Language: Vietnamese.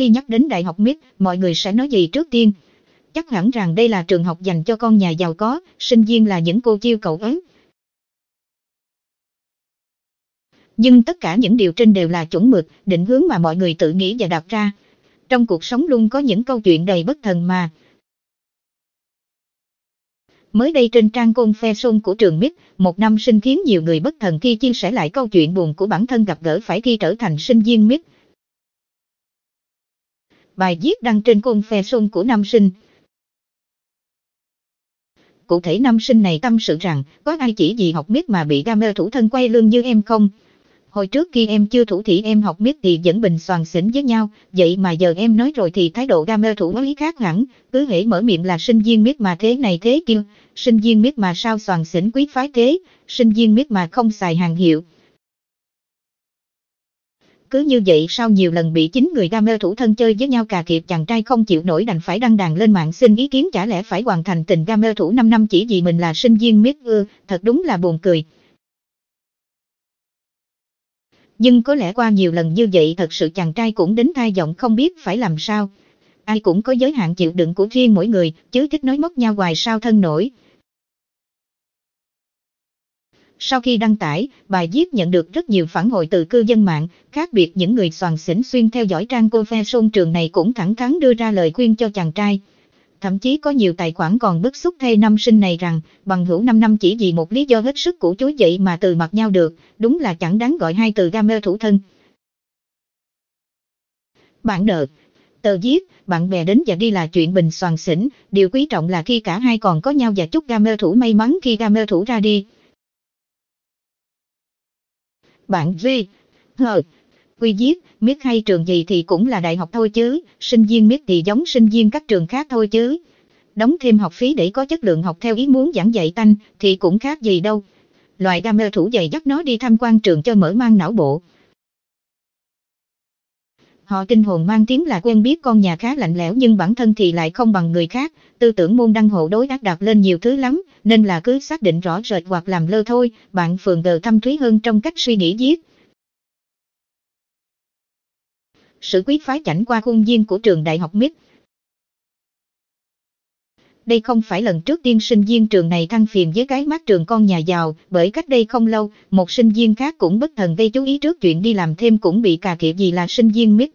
Khi nhắc đến Đại học MIT, mọi người sẽ nói gì trước tiên? Chắc hẳn rằng đây là trường học dành cho con nhà giàu có, sinh viên là những cô chiêu cậu ấy. Nhưng tất cả những điều trên đều là chuẩn mực, định hướng mà mọi người tự nghĩ và đặt ra. Trong cuộc sống luôn có những câu chuyện đầy bất thần mà. Mới đây trên trang côn phe xôn của trường MIT, một năm sinh khiến nhiều người bất thần khi chia sẻ lại câu chuyện buồn của bản thân gặp gỡ phải khi trở thành sinh viên MIT bài viết đăng trên cung phe xuân của nam sinh. Cụ thể nam sinh này tâm sự rằng, có ai chỉ vì học biết mà bị gamer thủ thân quay lưng như em không? Hồi trước khi em chưa thủ thì em học biết thì vẫn bình soàn xỉn với nhau, vậy mà giờ em nói rồi thì thái độ gamer thủ có ý khác hẳn, cứ hễ mở miệng là sinh viên biết mà thế này thế kia, sinh viên biết mà sao soàn xỉn quý phái thế, sinh viên biết mà không xài hàng hiệu cứ như vậy sau nhiều lần bị chính người gamer thủ thân chơi với nhau cà kiệt chàng trai không chịu nổi đành phải đăng đàn lên mạng xin ý kiến chả lẽ phải hoàn thành tình gamer thủ 5 năm chỉ vì mình là sinh viên miết ư, thật đúng là buồn cười. Nhưng có lẽ qua nhiều lần như vậy thật sự chàng trai cũng đến thai giọng không biết phải làm sao. Ai cũng có giới hạn chịu đựng của riêng mỗi người, chứ thích nói móc nhau hoài sao thân nổi. Sau khi đăng tải, bài viết nhận được rất nhiều phản hồi từ cư dân mạng, khác biệt những người soàn xỉn xuyên theo dõi trang cô phe sôn trường này cũng thẳng thắn đưa ra lời khuyên cho chàng trai. Thậm chí có nhiều tài khoản còn bức xúc thay năm sinh này rằng, bằng hữu 5 năm chỉ vì một lý do hết sức củ chối vậy mà từ mặt nhau được, đúng là chẳng đáng gọi hai từ game thủ thân. Bạn đợt Tờ viết, bạn bè đến và đi là chuyện bình soàn xỉn, điều quý trọng là khi cả hai còn có nhau và chúc game thủ may mắn khi game thủ ra đi bạn V. Hờ. Quy giết, miết hay trường gì thì cũng là đại học thôi chứ, sinh viên miết thì giống sinh viên các trường khác thôi chứ. Đóng thêm học phí để có chất lượng học theo ý muốn giảng dạy tanh thì cũng khác gì đâu. Loại đam mê thủ dày dắt nó đi tham quan trường cho mở mang não bộ. Họ kinh hồn mang tiếng là quen biết con nhà khá lạnh lẽo nhưng bản thân thì lại không bằng người khác, tư tưởng môn đăng hộ đối ác đặt lên nhiều thứ lắm, nên là cứ xác định rõ rệt hoặc làm lơ thôi, bạn phường Gờ thâm thúy hơn trong cách suy nghĩ giết. Sự quý phái chảnh qua khuôn viên của trường đại học MIT. Đây không phải lần trước tiên sinh viên trường này thăng phiền với cái mát trường con nhà giàu, bởi cách đây không lâu, một sinh viên khác cũng bất thần gây chú ý trước chuyện đi làm thêm cũng bị cà thiệp gì là sinh viên MIT